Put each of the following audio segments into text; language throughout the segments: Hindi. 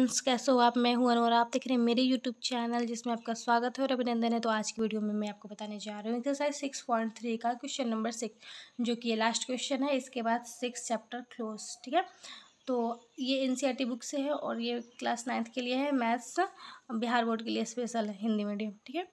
कैसे हो आप मैं हूं और आप देख रहे हैं मेरे यूट्यूब चैनल जिसमें आपका स्वागत है और अभिनंदन है तो आज की वीडियो में मैं आपको बताने जा रही हूँ एक्सरसाइज सिक्स पॉइंट थ्री का क्वेश्चन नंबर सिक्स जो कि ये लास्ट क्वेश्चन है इसके बाद सिक्स चैप्टर क्लोज ठीक है तो ये एन बुक e से है और ये क्लास नाइन्थ के लिए है मैथ्स बिहार बोर्ड के लिए स्पेशल है हिंदी मीडियम ठीक है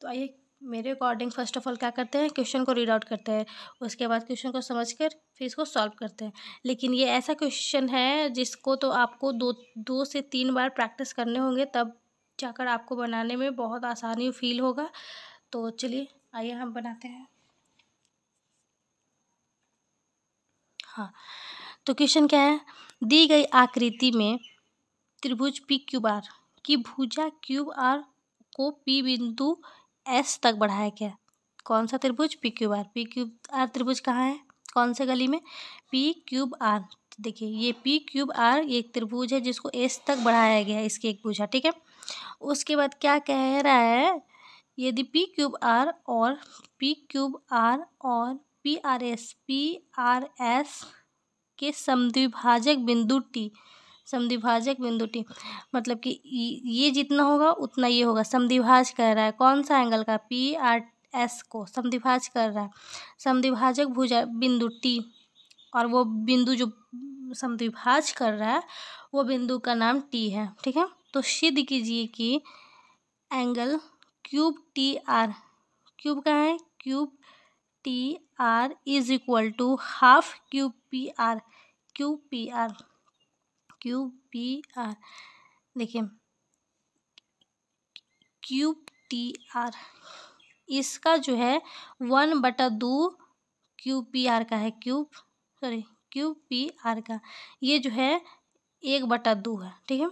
तो आइए मेरे अकॉर्डिंग फर्स्ट ऑफ ऑल क्या करते हैं क्वेश्चन को रीड आउट करते हैं उसके बाद क्वेश्चन को समझ कर फिर इसको सॉल्व करते हैं लेकिन ये ऐसा क्वेश्चन है जिसको तो आपको दो दो से तीन बार प्रैक्टिस करने होंगे तब जाकर आपको बनाने में बहुत आसानी फील होगा तो चलिए आइए हम बनाते हैं हाँ तो क्वेश्चन क्या है दी गई आकृति में त्रिभुज पी क्यूब आर की भुजा क्यूब आर को पी बिंदु एस तक बढ़ाया गया कौन सा त्रिभुज P Q R P Q R त्रिभुज कहाँ है कौन से गली में पी क्यूब आर देखिए ये पी क्यूब आर एक त्रिभुज है जिसको एस तक बढ़ाया गया है इसकी एक भुजा ठीक है उसके बाद क्या कह रहा है यदि पी क्यूब आर और पी क्यूब आर और P R S P R S के समद्विभाजक बिंदु टी समद्विभाजक बिंदु टी मतलब कि ये जितना होगा उतना ये होगा समद्विभाज कर रहा है कौन सा एंगल का पी आर एस को समद्विभाज कर रहा है समद्विभाजक भुजा बिंदु टी और वो बिंदु जो समद्विभाज कर रहा है वो बिंदु का नाम टी है ठीक है तो सिद्ध कीजिए कि angle Q T R Q का है Q T R is equal to half Q P R Q P R Q P R देखिए क्यूब टी आर इसका जो है वन बटा दो क्यूब पी आर का है Q sorry Q P R का ये जो है एक बटा दो है ठीक है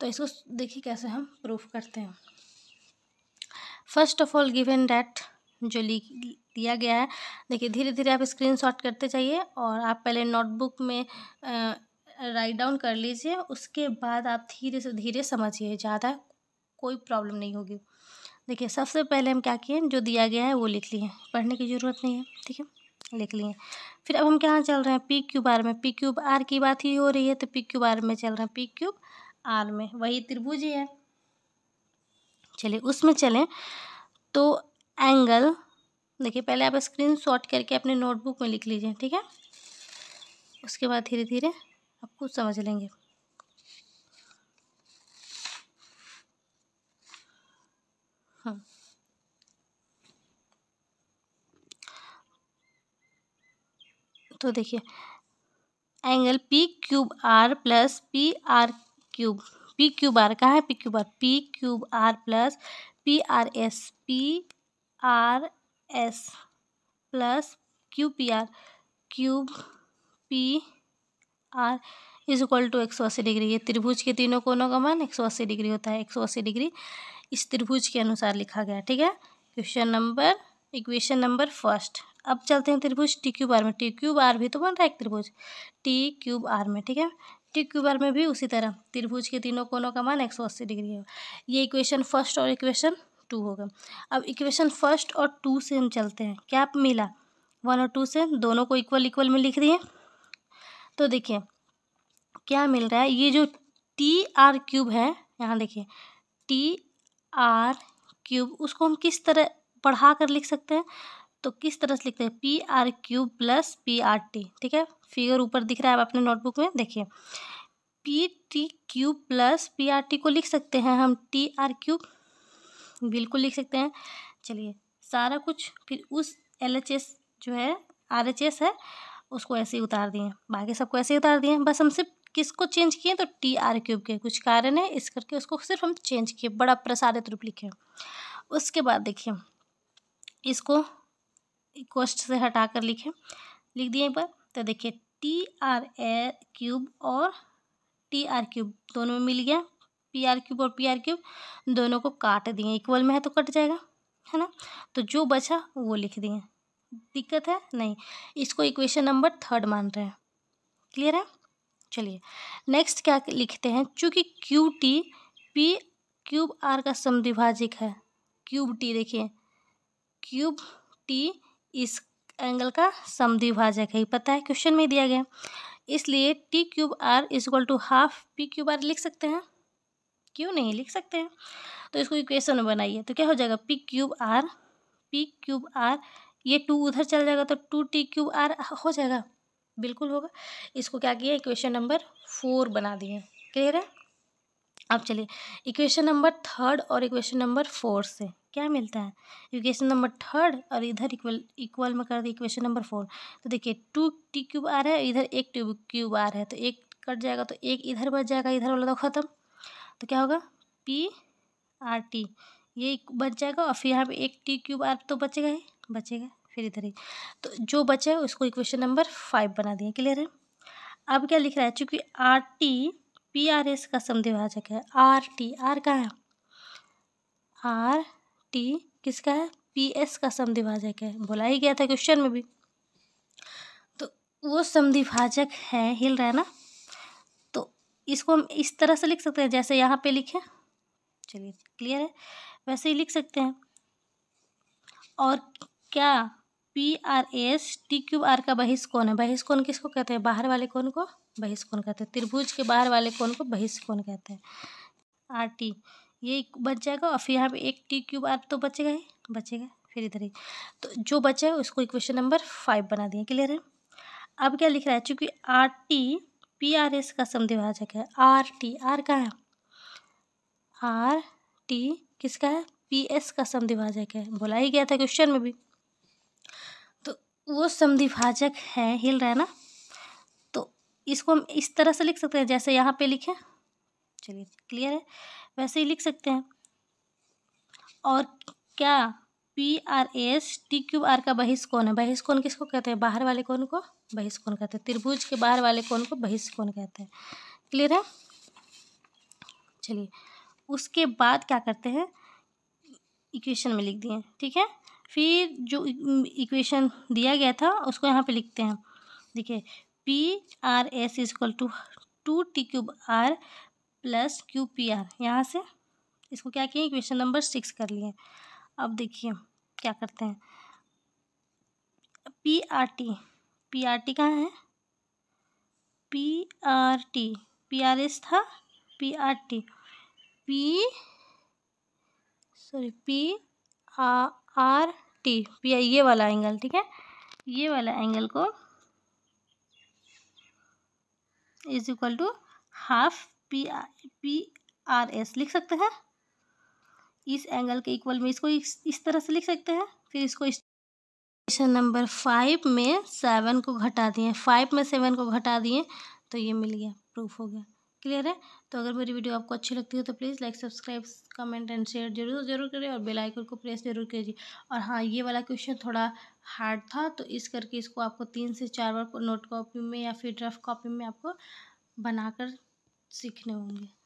तो इसको देखिए कैसे हम प्रूफ करते हैं first of all given that जो दिया गया है देखिए धीरे धीरे आप स्क्रीन शॉट करते जाइए और आप पहले नोटबुक में राइट डाउन कर लीजिए उसके बाद आप धीरे से धीरे समझिए ज़्यादा कोई प्रॉब्लम नहीं होगी देखिए सबसे पहले हम क्या किए जो दिया गया है वो लिख लिए पढ़ने की ज़रूरत नहीं है ठीक है लिख लिए फिर अब हम क्या चल रहे हैं पी क्यूब आर में पी क्यूब आर की बात ही हो रही है तो पी क्यूब आर में चल रहे हैं पी क्यूब आर में वही त्रिभुज ही है चलिए उसमें चलें तो एंगल देखिए पहले आप स्क्रीन शॉट करके अपने नोटबुक में लिख लीजिए ठीक है उसके बाद धीरे धीरे आप खुद समझ लेंगे हाँ तो देखिए angle P Q R plus P R Q P Q R कहाँ है P Q R P Q R plus P R S P R S plus Q P R Q P R is equal to एक सौ अस्सी डिग्री ये त्रिभुज के तीनों कोनों का मान एक सौ अस्सी डिग्री होता है एक सौ अस्सी डिग्री इस त्रिभुज के अनुसार लिखा गया ठीक है question number equation number first अब चलते हैं त्रिभुज टी क्यूब आर में टी क्यूब आर भी तो बन रहा है एक त्रिभुज टी क्यूब आर में ठीक है टी क्यूब आर में भी उसी तरह त्रिभुज के तीनों कोनों का मान एक सौ अस्सी डिग्री है ये इक्वेशन फर्स्ट और इक्वेशन टू होगा अब इक्वेशन फर्स्ट और टू से हम चलते हैं क्या मिला वन और टू से दोनों को इक्वल इक्वल में लिख दिए तो देखिए क्या मिल रहा है ये जो टी आर क्यूब है यहाँ देखिए टी आर क्यूब उसको हम किस तरह पढ़ा कर लिख सकते हैं तो किस तरह से लिखते हैं P R Q plus P R T ठीक है फिगर ऊपर दिख रहा है आप अपने नोटबुक में देखिए P T Q plus P R T को लिख सकते हैं हम टी आर क्यूब बिल्कुल लिख सकते हैं चलिए सारा कुछ फिर उस एल एच एस जो है आर एच एस है उसको ऐसे ही उतार दिए बाकी सबको ऐसे ही उतार दिए बस हम सिर्फ किसको चेंज किए तो टी आर क्यूब के कुछ कारण है इस करके उसको सिर्फ हम चेंज किए बड़ा प्रसारित रूप लिखे उसके बाद देखिए इसको क्वेश्चन से हटा कर लिखें लिख दिए एक बार तो देखिए टी आर ए क्यूब और टी आर क्यूब दोनों में मिल गया पी आर क्यूब और पी आर क्यूब दोनों को काट दिए इक्वल में है तो कट जाएगा है ना तो जो बचा वो लिख दिए दिक्कत है नहीं इसको इक्वेशन नंबर थर्ड मान रहे हैं क्लियर है चलिए नेक्स्ट क्या लिखते हैं चूँकि Q T P Q R का समद्विभाजिक है क्यूब टी देखिए क्यूब टी इस एंगल का समद्विभाजक है पता है क्वेश्चन में दिया गया इसलिए T Q R is equal to half P Q R लिख सकते हैं क्यों नहीं लिख सकते हैं तो इसको इक्वेशन में बनाइए तो क्या हो जाएगा P Q R P Q R ये टू उधर चल जाएगा तो टू टी क्यू आर हो जाएगा बिल्कुल होगा इसको क्या किया इक्वेशन नंबर फोर बना दिए क्लियर है अब चलिए इक्वेशन नंबर थर्ड और इक्वेशन नंबर फोर से क्या मिलता है इक्वेशन नंबर थर्ड और इधर इक्वल इक्वल में कर दिए इक्वेशन नंबर फोर तो देखिए टू टी क्यूब आर है इधर एक ट्यूब क्यूब आर है तो एक कट जाएगा तो एक इधर बच जाएगा इधर वाला तो ख़त्म तो क्या होगा पी आर टी ये बच जाएगा और फिर यहाँ पे एक टी क्यूब आर तो बचेगा ही बचेगा फिर इधर ही तो जो बचा है उसको इक्वेशन नंबर फाइव बना दिया क्लियर है अब क्या लिख रहा है चूँकि R T P R S का समद्विभाजक है आर टी आर का है आर टी किसका है पी एस का समद्विभाजक है बोला ही गया था क्वेश्चन में भी तो वो समद्विभाजक है हिल रहा है ना तो इसको हम इस तरह से लिख सकते हैं जैसे यहाँ पे लिखे चलिए क्लियर है वैसे ही लिख सकते हैं और क्या P R S T Q R का बहिष्कोण है बहिष्कोण किसको कहते हैं बाहर वाले कोण को बहिष्कोण कहते हैं त्रिभुज के बाहर वाले कोण को बहिष्कोण कहते हैं आर टी ये बच जाएगा और फिर यहाँ पे एक टी क्यूब आर तो बचेगा ही बचेगा फिर इधर ही तो जो बचा है उसको इक्वेशन नंबर फाइव बना दिए क्लियर है अब क्या लिख रहा है चूँकि R T P R S का समद्विभाजक है आर टी आर का है आर टी किसका है पी एस का समद्विभाजक है बोला ही गया था क्वेश्चन में भी वो समिभाजक है हिल रहा है ना तो इसको हम इस तरह से लिख सकते हैं जैसे यहाँ पे लिखे चलिए क्लियर है वैसे ही लिख सकते हैं और क्या P R S T Q R का बहिष्कोण है बहिष्कोण किसको कहते हैं बाहर वाले कोण को बहिष्कोण कहते हैं त्रिभुज के बाहर वाले कोण को बहिष्कोण कहते हैं क्लियर है चलिए उसके बाद क्या करते हैं इक्वेशन में लिख दिए ठीक है फिर जो इक्वेशन दिया गया था उसको यहाँ पे लिखते हैं देखिए P R S equal to two T Q R plus Q P R यहाँ से इसको क्या किए इक्वेशन नंबर सिक्स कर लिए अब देखिए क्या करते हैं P R T P R T कहाँ है P R T P R S था P R T P sorry P आ आर टी पी आई ये वाला एंगल ठीक है ये वाला एंगल को is equal to half P P R S लिख सकते हैं इस एंगल के इक्वल में इसको इस, इस तरह से लिख सकते हैं फिर इसको क्वेश्चन नंबर फाइव में सेवन को घटा दिए फाइव में सेवन को घटा दिए तो ये मिल गया प्रूफ हो गया क्लियर है तो अगर मेरी वीडियो आपको अच्छी लगती है तो please like subscribe comment and share जरूर जरूर करें और बेल आइकन को प्रेस जरूर कीजिए और हाँ ये वाला क्वेश्चन थोड़ा हार्ड था तो इस करके इसको आपको तीन से चार बार नोट कॉपी में या फिर ड्राफ्ट कॉपी में आपको बनाकर सीखने होंगे